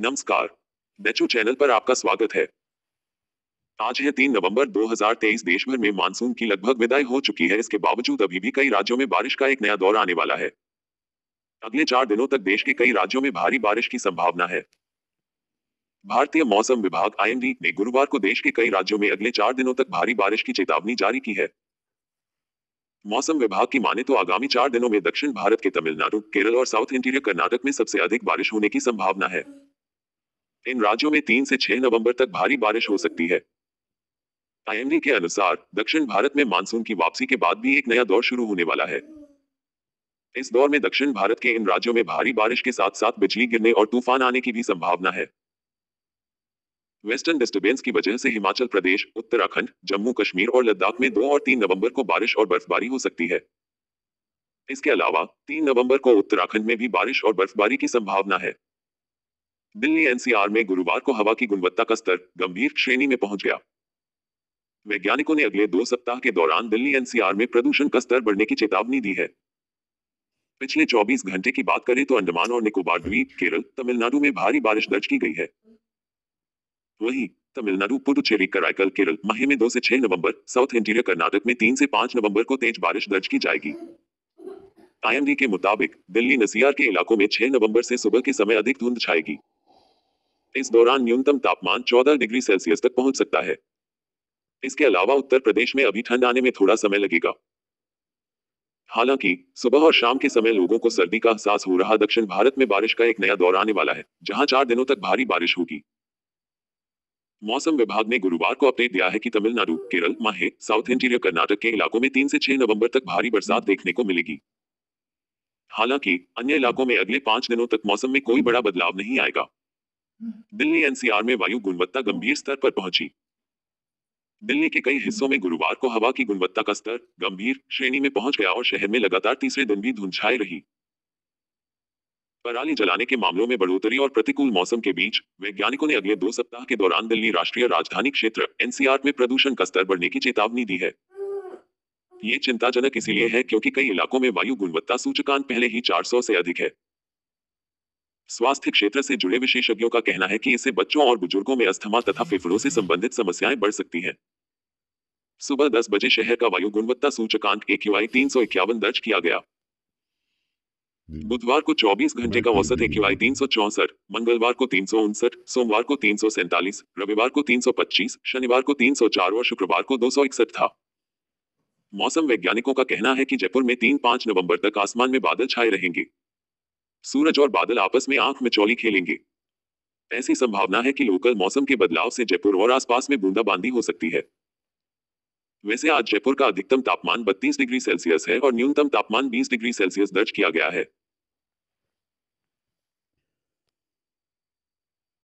नमस्कार नेचो चैनल पर आपका स्वागत है आज है तीन नवंबर 2023 देश भर में मानसून की लगभग विदाई हो चुकी है इसके बावजूद अभी भी कई राज्यों में बारिश का एक नया दौर आने वाला है अगले चार दिनों तक देश के कई राज्यों में भारी बारिश की संभावना है भारतीय मौसम विभाग आईएमडी ने गुरुवार को देश के कई राज्यों में अगले चार दिनों तक भारी बारिश की चेतावनी जारी की है मौसम विभाग की माने तो आगामी चार दिनों में दक्षिण भारत के तमिलनाडु केरल और साउथ इंटीरियर कर्नाटक में सबसे अधिक बारिश होने की संभावना है इन राज्यों में तीन से छह नवंबर तक भारी बारिश हो सकती है आई के अनुसार दक्षिण भारत में मानसून की वापसी के बाद भी एक नया दौर शुरू होने वाला है इस दौर में दक्षिण भारत के इन राज्यों में भारी बारिश के साथ साथ बिजली गिरने और तूफान आने की भी संभावना है वेस्टर्न डिस्टर्बेंस की वजह से हिमाचल प्रदेश उत्तराखंड जम्मू कश्मीर और लद्दाख में दो और तीन नवंबर को बारिश और बर्फबारी हो सकती है इसके अलावा तीन नवंबर को उत्तराखंड में भी बारिश और बर्फबारी की संभावना है दिल्ली एनसीआर में गुरुवार को हवा की गुणवत्ता का स्तर गंभीर श्रेणी में पहुंच गया वैज्ञानिकों ने अगले दो सप्ताह के दौरान दिल्ली एनसीआर में प्रदूषण का स्तर बढ़ने की चेतावनी दी है पिछले 24 घंटे की बात करें तो अंडमान और निकोबार द्वीप केरल तमिलनाडु में भारी बारिश दर्ज की गई है वहीं तमिलनाडु पुडुचेरी करायकल केरल महे में दो से छह नवंबर साउथ इंटीरियर कर्नाटक में तीन से पांच नवंबर को तेज बारिश दर्ज की जाएगी आईएमडी के मुताबिक दिल्ली नसीआर के इलाकों में छह नवंबर से सुबह के समय अधिक धुंध छाएगी इस दौरान न्यूनतम तापमान 14 डिग्री सेल्सियस तक पहुंच सकता है इसके अलावा उत्तर प्रदेश में अभी ठंड आने में थोड़ा समय लगेगा हालांकि सुबह और शाम के समय लोगों को सर्दी का एहसास हो रहा दक्षिण भारत में बारिश का एक नया दौर आने वाला है जहां चार दिनों तक भारी बारिश होगी मौसम विभाग ने गुरुवार को अपडेट दिया है कि तमिलनाडु केरल माहे साउथ इंटीरियर कर्नाटक के इलाकों में तीन से छह नवंबर तक भारी बरसात देखने को मिलेगी हालांकि अन्य इलाकों में अगले पांच दिनों तक मौसम में कोई बड़ा बदलाव नहीं आएगा दिल्ली एनसीआर में वायु गुणवत्ता गंभीर स्तर पर पहुंची दिल्ली के कई हिस्सों में गुरुवार को हवा की गुणवत्ता का स्तर गंभीर श्रेणी में पहुंच गया और शहर में लगातार तीसरे दिन भी धुंध छाई रही पराली जलाने के मामलों में बढ़ोतरी और प्रतिकूल मौसम के बीच वैज्ञानिकों ने अगले दो सप्ताह के दौरान दिल्ली राष्ट्रीय राजधानी क्षेत्र एनसीआर में प्रदूषण का स्तर बढ़ने की चेतावनी दी है ये चिंताजनक इसीलिए है क्योंकि कई इलाकों में वायु गुणवत्ता सूचकांक पहले ही 400 से अधिक है स्वास्थ्य क्षेत्र से जुड़े विशेषज्ञों का कहना है कि इससे बच्चों और बुजुर्गों में अस्थमा तथा फेफड़ों से संबंधित समस्याएं बढ़ सकती हैं सुबह दस बजे शहर का वायु गुणवत्ता सूचकांक ए क्यू आई तीन सौ इक्यावन दर्ज किया गया हम्म। बुधवार को 24 घंटे का औसत ए क्यू आई तीन सौ चौसठ मंगलवार को तीन सौ उनसठ सोमवार को तीन सौ सैंतालीस रविवार को तीन सौ पच्चीस शनिवार को तीन सौ चार और शुक्रवार को दो सौ इकसठ था मौसम वैज्ञानिकों का कहना है कि जयपुर में तीन पांच नवंबर तक आसमान में बादल छाए रहेंगे सूरज और बादल आपस में आंख में चौली खेलेंगे ऐसी संभावना है कि लोकल मौसम के बदलाव से जयपुर और आसपास में बूंदाबांदी हो सकती है वैसे आज जयपुर का अधिकतम तापमान 32 डिग्री सेल्सियस है और न्यूनतम तापमान 20 डिग्री सेल्सियस दर्ज किया गया है